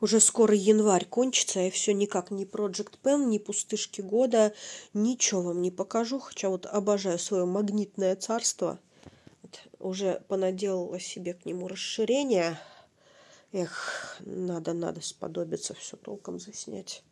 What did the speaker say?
Уже скоро январь кончится, я все никак ни Project Pen, ни пустышки года, ничего вам не покажу, хотя вот обожаю свое магнитное царство. Вот, уже понаделала себе к нему расширение. Эх, надо, надо сподобиться все толком заснять.